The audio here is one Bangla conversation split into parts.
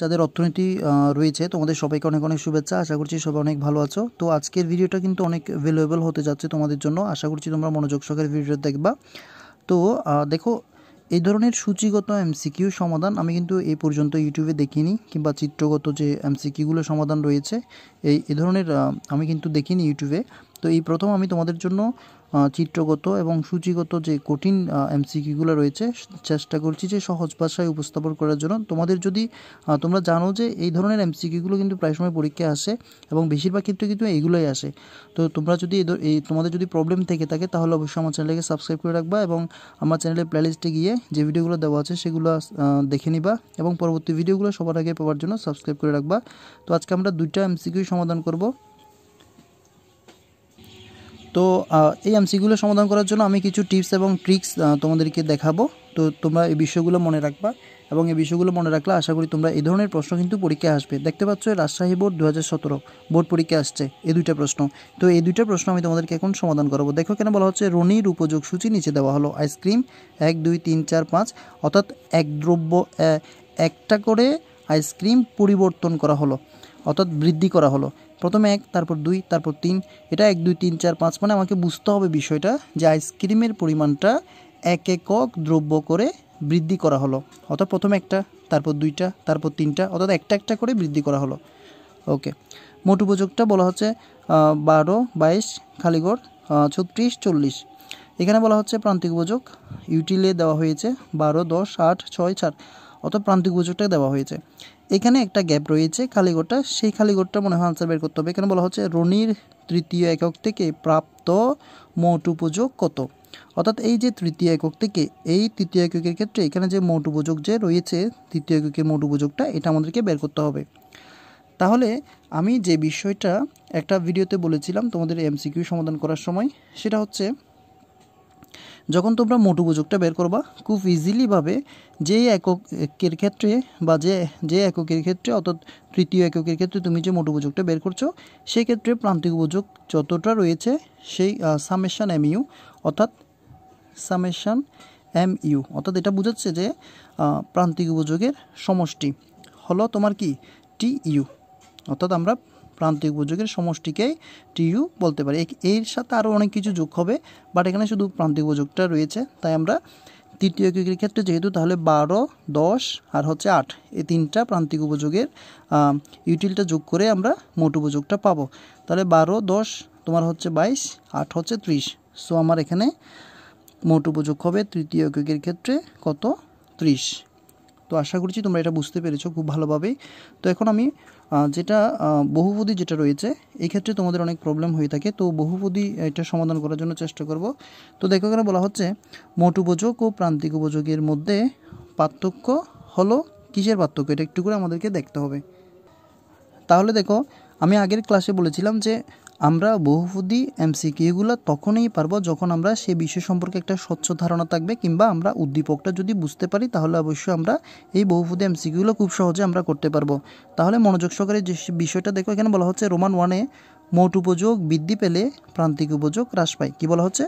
যাদের অর্থনীতি রয়েছে তোমাদের সবাইকে অনেক অনেক শুভেচ্ছা আশা করছি সবাই অনেক ভালো আছো তো আজকের ভিডিওটা কিন্তু অনেক ভ্যালুয়েবল হতে যাচ্ছে তোমাদের জন্য আশা করছি তোমরা মনোযোগ সহকারে ভিডিওটা দেখবা তো দেখো এই ধরনের সূচিগত এমসিকিউ সমাধান আমি কিন্তু এই পর্যন্ত ইউটিউবে দেখিনি কিংবা চিত্রগত যে এমসিকিউগুলো সমাধান রয়েছে এই এ ধরনের আমি কিন্তু দেখিনি ইউটিউবে তো এই প্রথম আমি তোমাদের জন্য চিত্রগত এবং সূচিগত যে কঠিন এমসিকিউগুলো রয়েছে চেষ্টা করছি যে সহজ ভাষায় উপস্থাপন করার জন্য তোমাদের যদি তোমরা জানো যে এই ধরনের এমসিকিগুলো কিন্তু প্রায় সময় পরীক্ষায় আসে এবং বেশিরভাগ ক্ষেত্রে কিন্তু এইগুলোই আসে তো তোমরা যদি এই তোমাদের যদি প্রবলেম থেকে থাকে তাহলে অবশ্যই আমার চ্যানেলকে সাবস্ক্রাইব করে রাখবা এবং আমার চ্যানেলের প্লেলিস্টে গিয়ে যে ভিডিওগুলো দেওয়া আছে সেগুলো দেখে নিবা এবং পরবর্তী ভিডিওগুলো সবার আগে পাওয়ার জন্য সাবস্ক্রাইব করে রাখবা তো আজকে আমরা দুইটা এমসিকিউ সমাধান করবো তো এই এমসিগুলো সমাধান করার জন্য আমি কিছু টিপস এবং ট্রিক্স তোমাদেরকে দেখাবো তো তোমরা এই বিষয়গুলো মনে রাখবা এবং এই বিষয়গুলো মনে রাখলে আশা করি তোমরা এই ধরনের প্রশ্ন কিন্তু পরীক্ষায় আসবে দেখতে পাচ্ছ রাজশাহী বোর্ড দু হাজার বোর্ড পরীক্ষা আসছে এই দুইটা প্রশ্ন তো এই দুইটা প্রশ্ন আমি তোমাদেরকে এখন সমাধান করবো দেখো কেন বলা হচ্ছে রনির উপযোগ সূচি নিচে দেওয়া হলো আইসক্রিম এক দুই তিন চার পাঁচ অর্থাৎ এক দ্রব্য একটা করে আইসক্রিম পরিবর্তন করা হলো অর্থাৎ বৃদ্ধি করা হলো প্রথমে এক তারপর দুই তারপর তিন এটা এক দুই তিন চার পাঁচ মানে আমাকে বুঝতে হবে বিষয়টা যে আইসক্রিমের পরিমাণটা এক একক দ্রব্য করে বৃদ্ধি করা হলো অর্থাৎ প্রথমে একটা তারপর দুইটা তারপর তিনটা অর্থাৎ একটা একটা করে বৃদ্ধি করা হলো ওকে মোট উপযোগটা বলা হচ্ছে বারো বাইশ খালিগড় ছত্রিশ চল্লিশ এখানে বলা হচ্ছে প্রান্তিক উপযোগ ইউটিলে দেওয়া হয়েছে বারো দশ আট ছয় চার অর্থাৎ প্রান্তিক উপযোগটা দেওয়া হয়েছে এখানে একটা গ্যাপ রয়েছে খালিগোটা সেই খালিগোটটা মনে হয় আনসার বের করতে হবে এখানে বলা হচ্ছে রনির তৃতীয় একক থেকে প্রাপ্ত মোট উপযোগ কত অর্থাৎ এই যে তৃতীয় একক থেকে এই তৃতীয় এককের ক্ষেত্রে এখানে যে মোট উপযোগ যে রয়েছে তৃতীয় এককের মোট উপযোগটা এটা আমাদেরকে বের করতে হবে তাহলে আমি যে বিষয়টা একটা ভিডিওতে বলেছিলাম তোমাদের এমসিকিউ সমাধান করার সময় সেটা হচ্ছে যখন তোমরা মোট উপযোগটা বের করবা খুব ইজিলিভাবে যে এককের ক্ষেত্রে বা যে যে এককের ক্ষেত্রে অর্থাৎ তৃতীয় এককের ক্ষেত্রে তুমি যে মোট উপযোগটা বের করছো সেই ক্ষেত্রে প্রান্তিক উপযোগ যতটা রয়েছে সেই সামেশান এম ইউ অর্থাৎ সামেশান এম ইউ অর্থাৎ এটা বোঝাচ্ছে যে প্রান্তিক উপযোগের সমষ্টি হলো তোমার কি টি ইউ অর্থাৎ আমরা প্রান্তিক উপযোগের সমষ্টিকেই টিইউ বলতে পারি এর সাথে আরও অনেক কিছু যোগ হবে বাট এখানে শুধু প্রান্তিক উপযোগটা রয়েছে তাই আমরা তৃতীয় কিউকের ক্ষেত্রে যেহেতু তাহলে বারো দশ আর হচ্ছে আট এই তিনটা প্রান্তিক উপযোগের ইউটিলটা যোগ করে আমরা মোট উপযোগটা পাবো তাহলে বারো দশ তোমার হচ্ছে বাইশ আট হচ্ছে ত্রিশ সো আমার এখানে মোট উপযোগ হবে তৃতীয় কিউকের ক্ষেত্রে কত ত্রিশ তো আশা করছি তোমরা এটা বুঝতে পেরেছো খুব ভালোভাবেই তো এখন আমি যেটা বহুপদী যেটা রয়েছে এই ক্ষেত্রে তোমাদের অনেক প্রবলেম হয়ে থাকে তো বহুপদী এটা সমাধান করার জন্য চেষ্টা করব তো দেখো এখানে বলা হচ্ছে মোট উপযোগ ও প্রান্তিক উপযোগের মধ্যে পার্থক্য হলো কিসের পার্থক্য এটা একটু করে আমাদেরকে দেখতে হবে তাহলে দেখো আমি আগের ক্লাসে বলেছিলাম যে আমরা বহুপদী এমসিকিউগুলো তখনই পারবো যখন আমরা সে বিষয় সম্পর্কে একটা স্বচ্ছ ধারণা থাকবে কিংবা আমরা উদ্দীপকটা যদি বুঝতে পারি তাহলে অবশ্যই আমরা এই বহুপদী এমসিকিউগুলো খুব সহজে আমরা করতে পারবো তাহলে মনোযোগ সহকারে যে বিষয়টা দেখো এখানে বলা হচ্ছে রোমান ওয়ানে মোট উপযোগ বৃদ্ধি পেলে প্রান্তিক উপযোগ হ্রাস পায় কী বলা হচ্ছে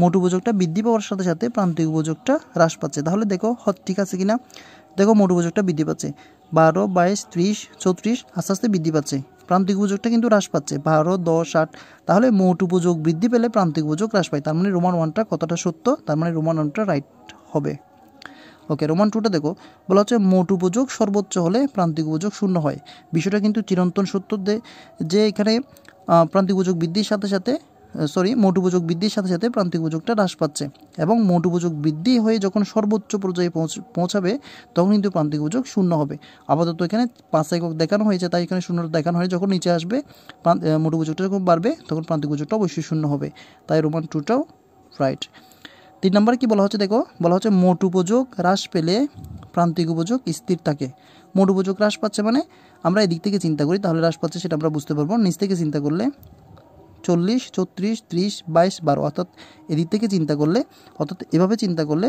মোট উপযোগটা বৃদ্ধি পাওয়ার সাথে সাথে প্রান্তিক উপযোগটা হ্রাস পাচ্ছে তাহলে দেখো হত ঠিক আছে কিনা দেখো মোট উপযোগটা বৃদ্ধি পাচ্ছে বারো বাইশ ত্রিশ চৌত্রিশ আস্তে আস্তে বৃদ্ধি পাচ্ছে প্রান্তিক উপযোগটা কিন্তু হ্রাস পাচ্ছে বারো দশ আট তাহলে মোট উপযোগ বৃদ্ধি পেলে প্রান্তিক উপযোগ হ্রাস পায় তার মানে রোমান ওয়ানটা কতটা সত্য তার মানে রোমান ওয়ানটা রাইট হবে ওকে রোমান টুটা দেখো বলা হচ্ছে মোট উপযোগ সর্বোচ্চ হলে প্রান্তিক উপযোগ শূন্য হয় বিষয়টা কিন্তু চিরন্তন সত্য যে এখানে প্রান্তিক উপযোগ বৃদ্ধির সাথে সাথে সরি মোট উপযোগ বৃদ্ধির সাথে সাথে প্রান্তিক উপযোগটা হ্রাস পাচ্ছে এবং মোট উপযোগ বৃদ্ধি হয়ে যখন সর্বোচ্চ পর্যায়ে পৌঁছাবে তখন কিন্তু প্রান্তিক উপযোগ শূন্য হবে আপাতত এখানে পাঁচ একক দেখানো হয়েছে তাই এখানে শূন্যটা দেখানো হয় যখন নিচে আসবে মোট উপযোগটা যখন বাড়বে তখন প্রান্তিক উপযোগটা অবশ্যই শূন্য হবে তাই রোমান টুটাও রাইট তিন নম্বরে কি বলা হচ্ছে দেখো বলা হচ্ছে মোট উপযোগ হ্রাস পেলে প্রান্তিক উপযোগ স্থির থাকে মোট উপযোগ হ্রাস পাচ্ছে মানে আমরা এদিক থেকে চিন্তা করি তাহলে হ্রাস পাচ্ছে সেটা আমরা বুঝতে পারবো নিচ থেকে চিন্তা করলে চল্লিশ চৌত্রিশ ত্রিশ বাইশ বারো অর্থাৎ এদিক থেকে চিন্তা করলে অর্থাৎ এভাবে চিন্তা করলে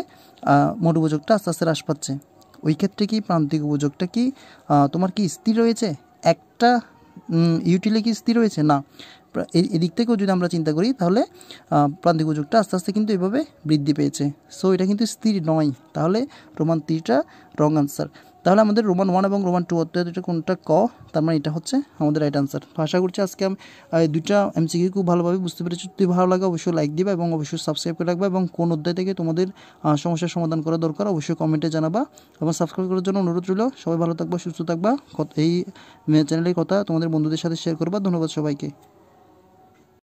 মোট উপযোগটা আস্তে আস্তে হ্রাস পাচ্ছে ওই ক্ষেত্রে কি প্রান্তিক উপযোগটা কি তোমার কি স্থির রয়েছে একটা ইউটিলে কি স্থির রয়েছে না এদিক থেকেও যদি আমরা চিন্তা করি তাহলে প্রান্তিক উপযোগটা আস্তে আস্তে কিন্তু এভাবে বৃদ্ধি পেয়েছে সো এটা কিন্তু স্থির নয় তাহলে রোমান তিনটা রং আনসার তাহলে আমাদের রোমান ওয়ান এবং রোমান টু অর্থাৎ এটা কোনটা ক তার মানে এটা হচ্ছে আমাদের রাইট আনসার তো আশা করছি আজকে আমি দুইটা এমসিকে খুব ভালোভাবে বুঝতে পেরেছি যদি ভালো লাগে অবশ্যই লাইক দিবা এবং অবশ্যই সাবস্ক্রাইব করে রাখবা এবং কোন অধ্যায় থেকে তোমাদের সমস্যার সমাধান করা দরকার অবশ্যই কমেন্টে জানাবা এবং সাবস্ক্রাইব করার জন্য অনুরোধ রইল সবাই ভালো থাকবা সুস্থ থাকবা এই চ্যানেলের কথা তোমাদের বন্ধুদের সাথে শেয়ার করবা ধন্যবাদ সবাইকে